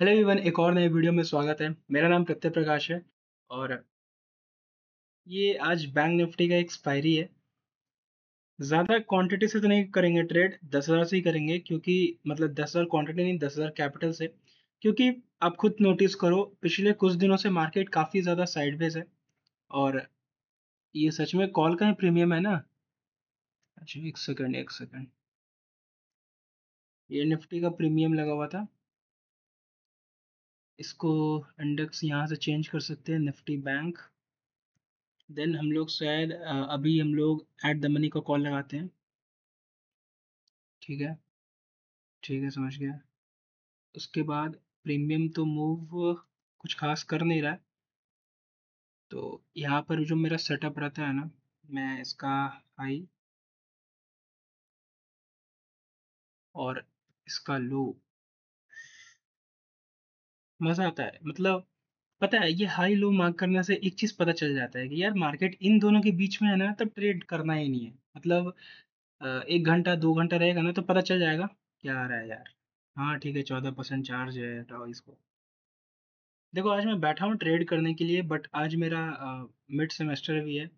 hello everyone एक और नए वीडियो में स्वागत है मेरा नाम प्रत्यय प्रकाश है और ये आज बैंक निफ्टी का एक्सपायरी है ज़्यादा क्वांटिटी से तो नहीं करेंगे ट्रेड दस हज़ार से ही करेंगे क्योंकि मतलब दस हज़ार क्वान्टिटी नहीं दस हज़ार कैपिटल से क्योंकि आप खुद नोटिस करो पिछले कुछ दिनों से मार्केट काफ़ी ज़्यादा साइडवेज है और ये सच में कॉल का ही प्रीमियम है ना अच्छा एक सेकेंड एक सेकेंड ये निफ्टी का प्रीमियम लगा हुआ था इसको इंडेक्स यहाँ से चेंज कर सकते हैं निफ्टी बैंक देन हम लोग शायद अभी हम लोग एट द मनी का कॉल लगाते हैं ठीक है ठीक है समझ गया उसके बाद प्रीमियम तो मूव कुछ खास कर नहीं रहा तो यहाँ पर जो मेरा सेटअप रहता है ना मैं इसका हाई और इसका लो मज़ा आता है मतलब पता है ये हाई लो मार्क करने से एक चीज़ पता चल जाता है कि यार मार्केट इन दोनों के बीच में है ना तो ट्रेड करना ही नहीं है मतलब एक घंटा दो घंटा रहेगा ना तो पता चल जाएगा क्या आ रहा है यार हाँ ठीक है चौदह परसेंट चार्ज है तो इसको देखो आज मैं बैठा हूँ ट्रेड करने के लिए बट आज मेरा मिड सेमेस्टर भी है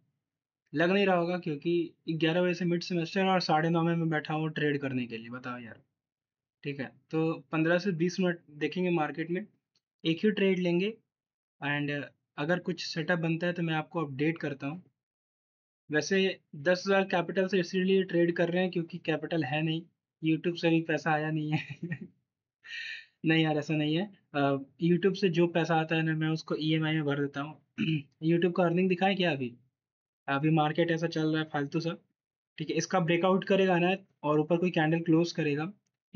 लग नहीं रहा होगा क्योंकि ग्यारह बजे से मिड सेमेस्टर और साढ़े नौ में मैं बैठा हूँ ट्रेड करने के लिए बताओ यार ठीक है तो पंद्रह से बीस मिनट देखेंगे मार्केट में एक ही ट्रेड लेंगे एंड अगर कुछ सेटअप बनता है तो मैं आपको अपडेट करता हूँ वैसे दस हज़ार कैपिटल से इसीलिए ट्रेड कर रहे हैं क्योंकि कैपिटल है नहीं यूट्यूब से भी पैसा आया नहीं है नहीं यार ऐसा नहीं है यूट्यूब से जो पैसा आता है ना मैं उसको ई e में भर देता हूँ यूट्यूब का अर्निंग दिखाए क्या अभी अभी मार्केट ऐसा चल रहा है फालतू सा ठीक है इसका ब्रेकआउट करेगा ना और ऊपर कोई कैंडल क्लोज करेगा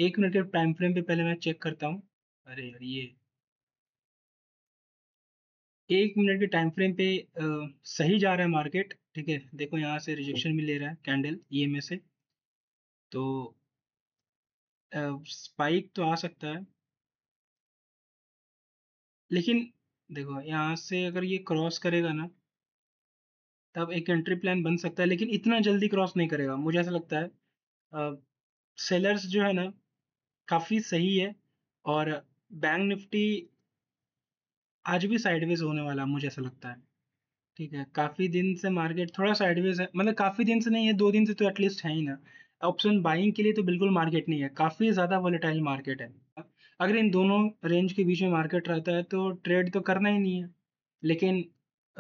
एक मिनट के टाइम फ्रेम पे पहले मैं चेक करता हूँ अरे यार ये एक मिनट के टाइम फ्रेम पे आ, सही जा रहा है मार्केट ठीक है देखो यहाँ से रिजेक्शन भी ले रहा है कैंडल ई एम से तो स्पाइक तो आ सकता है लेकिन देखो यहाँ से अगर ये क्रॉस करेगा ना तब एक एंट्री प्लान बन सकता है लेकिन इतना जल्दी क्रॉस नहीं करेगा मुझे ऐसा लगता है आ, सेलर्स जो है ना काफ़ी सही है और बैंक निफ्टी आज भी साइडवेज होने वाला मुझे ऐसा लगता है ठीक है काफ़ी दिन से मार्केट थोड़ा साइडवेज है मतलब काफ़ी दिन से नहीं है दो दिन से तो एटलीस्ट है ही ना ऑप्शन बाइंग के लिए तो बिल्कुल मार्केट नहीं है काफ़ी ज़्यादा वॉलेटाइल मार्केट है अगर इन दोनों रेंज के बीच में मार्केट रहता है तो ट्रेड तो करना ही नहीं है लेकिन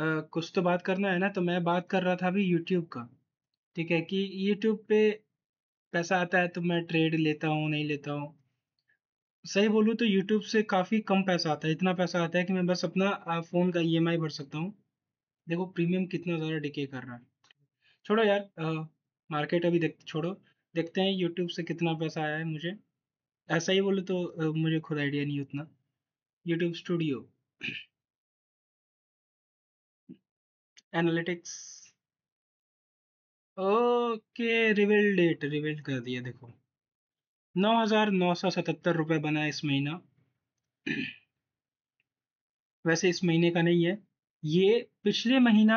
आ, कुछ तो बात करना है ना तो मैं बात कर रहा था अभी यूट्यूब का ठीक है कि यूट्यूब पे पैसा आता है तो मैं ट्रेड लेता हूँ नहीं लेता हूँ सही बोलूँ तो यूट्यूब से काफ़ी कम पैसा आता है इतना पैसा आता है कि मैं बस अपना फ़ोन का आई e भर सकता हूँ देखो प्रीमियम कितना ज़्यादा डिके कर रहा है छोड़ो यार आ, मार्केट अभी देख छोड़ो देखते हैं यूट्यूब से कितना पैसा आया है मुझे ऐसा ही बोलूँ तो आ, मुझे खुद आइडिया नहीं उतना YouTube Studio analytics okay reveal date reveal कर दिया देखो नौ हजार नौ सौ सतहत्तर रुपये बना इस महीना वैसे इस महीने का नहीं है ये पिछले महीना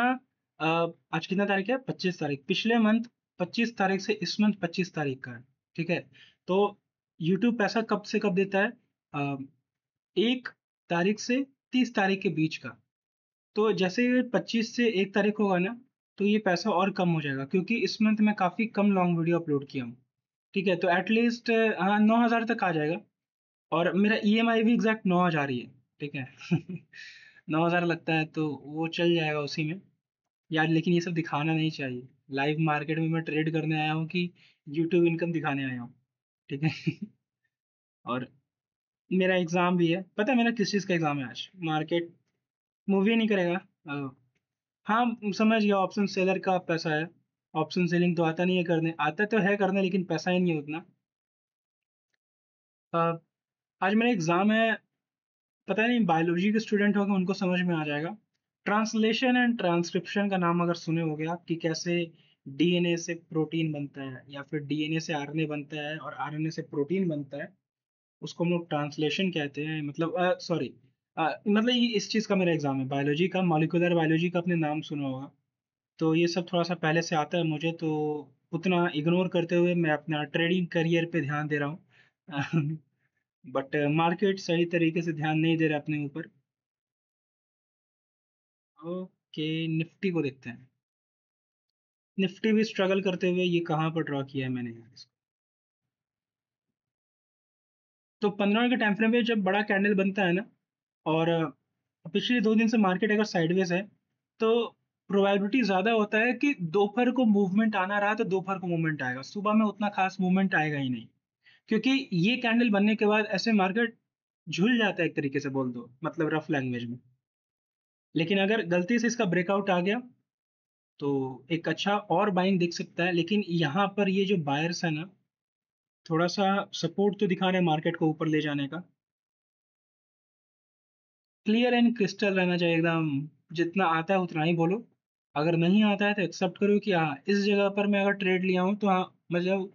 आज कितना तारीख है पच्चीस तारीख पिछले मंथ पच्चीस तारीख से इस मंथ पच्चीस तारीख का है ठीक है तो यूट्यूब पैसा कब से कब देता है आ, एक तारीख से तीस तारीख के बीच का तो जैसे पच्चीस से एक तारीख होगा ना तो ये पैसा और कम हो जाएगा क्योंकि इस मंथ मैं काफ़ी कम लॉन्ग वीडियो अपलोड किया हूँ ठीक है तो एटलीस्ट हाँ नौ हज़ार तक आ जाएगा और मेरा ई e भी एग्जैक्ट नौ हज़ार ही है ठीक है नौ हज़ार लगता है तो वो चल जाएगा उसी में यार लेकिन ये सब दिखाना नहीं चाहिए लाइव मार्केट में मैं ट्रेड करने आया हूँ कि यूट्यूब इनकम दिखाने आया हूँ ठीक है और मेरा एग्ज़ाम भी है पता है मेरा किस चीज़ का एग्ज़ाम है आज मार्केट मूवी नहीं करेगा हाँ समझ गया ऑप्शन सेलर का पैसा है ऑप्शन सेलिंग तो आता नहीं है करने आता तो है करने लेकिन पैसा ही नहीं है उतना आज मेरा एग्ज़ाम है पता नहीं बायोलॉजी के स्टूडेंट होंगे उनको समझ में आ जाएगा ट्रांसलेशन एंड ट्रांसक्रिप्शन का नाम अगर सुने हो गया कि कैसे डीएनए से प्रोटीन बनता है या फिर डीएनए से आरएनए बनता है और आरएनए से प्रोटीन बनता है उसको हम लोग ट्रांसलेशन कहते हैं मतलब सॉरी मतलब ये इस चीज़ का मेरा एग्जाम है बायोलॉजी का मॉलिकुलर बायोलॉजी का अपने नाम सुना होगा तो ये सब थोड़ा सा पहले से आता है मुझे तो उतना इग्नोर करते हुए मैं अपना ट्रेडिंग करियर पे ध्यान दे रहा हूँ बट मार्केट सही तरीके से ध्यान नहीं दे रहा अपने ऊपर ओके निफ्टी को देखते हैं निफ्टी भी स्ट्रगल करते हुए ये कहाँ पर ड्रॉ किया है मैंने यार इसको तो पंद्रह के टाइम फ्रेम पे जब बड़ा कैंडल बनता है ना और पिछले दो दिन से मार्केट अगर साइडवेज है तो प्रोबेबिलिटी ज़्यादा होता है कि दोपहर को मूवमेंट आना रहा तो दोपहर को मूवमेंट आएगा सुबह में उतना खास मूवमेंट आएगा ही नहीं क्योंकि ये कैंडल बनने के बाद ऐसे मार्केट झुल जाता है एक तरीके से बोल दो मतलब रफ लैंग्वेज में लेकिन अगर गलती से इसका ब्रेकआउट आ गया तो एक अच्छा और बाइंग दिख सकता है लेकिन यहाँ पर ये जो बायर्स है ना थोड़ा सा सपोर्ट तो दिखा रहे हैं मार्केट को ऊपर ले जाने का क्लियर एंड क्रिस्टल रहना चाहिए एकदम जितना आता है उतना ही बोलो अगर नहीं आता है तो एक्सेप्ट करो कि हाँ इस जगह पर मैं अगर ट्रेड लिया हूँ तो हाँ मतलब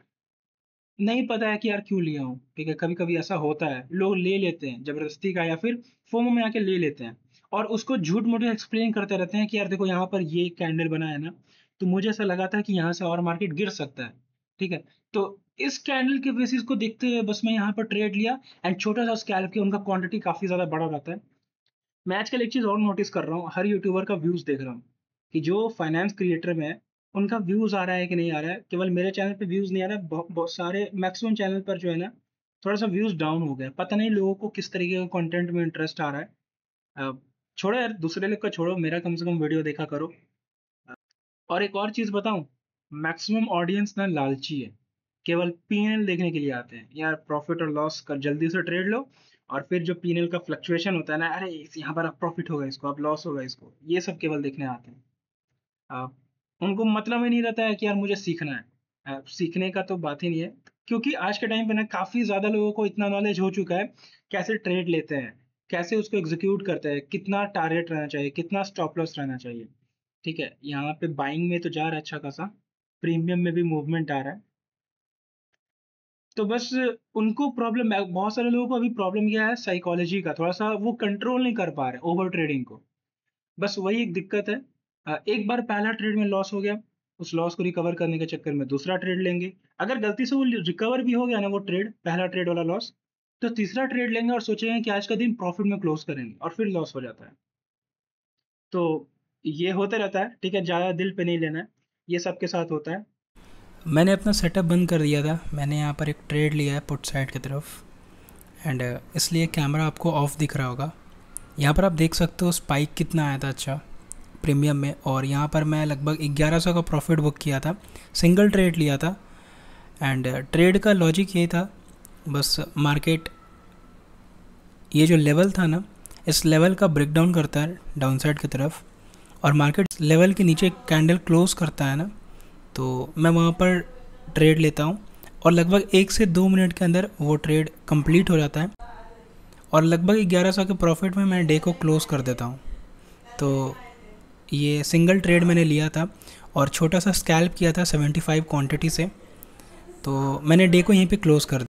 नहीं पता है कि यार क्यों लिया हूँ ठीक है कभी कभी ऐसा होता है लोग ले लेते हैं जबरदस्ती का या फिर फोमो में आके ले लेते हैं और उसको झूठ मोटे एक्सप्लेन करते रहते हैं कि यार देखो यहाँ पर ये कैंडल बना है ना तो मुझे ऐसा लगा था कि यहाँ से और मार्केट गिर सकता है ठीक है तो इस कैंडल के बेसिस को देखते हुए बस मैं यहाँ पर ट्रेड लिया एंड छोटा सा स्कैल्प के उनका क्वांटिटी काफ़ी ज़्यादा बड़ा रहता है मैं आजकल एक चीज़ और नोटिस कर रहा हूँ हर यूट्यूबर का व्यूज़ देख रहा हूँ कि जो फाइनेंस क्रिएटर में उनका व्यूज़ आ रहा है कि नहीं आ रहा है केवल मेरे चैनल पे व्यूज़ नहीं आ रहा है बहुत सारे मैक्सिमम चैनल पर जो है ना थोड़ा सा व्यूज़ डाउन हो गया पता नहीं लोगों को किस तरीके का कंटेंट में इंटरेस्ट आ रहा है छोड़ो यार दूसरे लोग का छोड़ो मेरा कम से कम वीडियो देखा करो और एक और चीज़ बताऊँ मैक्सिमम ऑडियंस ना लालची है केवल पी देखने के लिए आते हैं यार प्रॉफिट और लॉस कर जल्दी से ट्रेड लो और फिर जो पी का फ्लक्चुएशन होता है ना अरे यहाँ पर अब प्रॉफिट होगा इसको अब लॉस होगा इसको ये सब केवल देखने आते हैं उनको मतलब ही नहीं रहता है कि यार मुझे सीखना है सीखने का तो बात ही नहीं है क्योंकि आज के टाइम पे ना काफ़ी ज़्यादा लोगों को इतना नॉलेज हो चुका है कैसे ट्रेड लेते हैं कैसे उसको एग्जीक्यूट करते हैं कितना टारगेट रहना चाहिए कितना स्टॉप लॉस रहना चाहिए ठीक है यहाँ पे बाइंग में तो जा रहा है अच्छा खासा प्रीमियम में भी मूवमेंट आ रहा है तो बस उनको प्रॉब्लम बहुत सारे लोगों को अभी प्रॉब्लम क्या है साइकोलॉजी का थोड़ा सा वो कंट्रोल नहीं कर पा रहे ओवर ट्रेडिंग को बस वही एक दिक्कत है एक बार पहला ट्रेड में लॉस हो गया उस लॉस को रिकवर करने के चक्कर में दूसरा ट्रेड लेंगे अगर गलती से वो रिकवर भी हो गया ना वो ट्रेड पहला ट्रेड वाला लॉस तो तीसरा ट्रेड लेंगे और सोचेंगे कि आज का दिन प्रॉफिट में क्लोज करेंगे और फिर लॉस हो जाता है तो ये होता रहता है ठीक है ज़्यादा दिल पे नहीं लेना है ये सबके साथ होता है मैंने अपना सेटअप बंद कर दिया था मैंने यहाँ पर एक ट्रेड लिया है पुट साइड की तरफ एंड इसलिए कैमरा आपको ऑफ दिख रहा होगा यहाँ पर आप देख सकते हो स्पाइक कितना आया था अच्छा प्रीमियम में और यहाँ पर मैं लगभग 1100 का प्रॉफिट बुक किया था सिंगल ट्रेड लिया था एंड ट्रेड uh, का लॉजिक ये था बस मार्केट ये जो लेवल था ना इस लेवल का ब्रेक डाउन करता है डाउन साइड की तरफ और मार्केट लेवल के नीचे कैंडल क्लोज करता है ना तो मैं वहाँ पर ट्रेड लेता हूँ और लगभग एक से दो मिनट के अंदर वो ट्रेड कंप्लीट हो जाता है और लगभग 1100 के प्रॉफिट में मैं डे को क्लोज़ कर देता हूँ तो ये सिंगल ट्रेड मैंने लिया था और छोटा सा स्कैल्प किया था 75 क्वांटिटी से तो मैंने डे को यहीं पे क्लोज़ कर दिया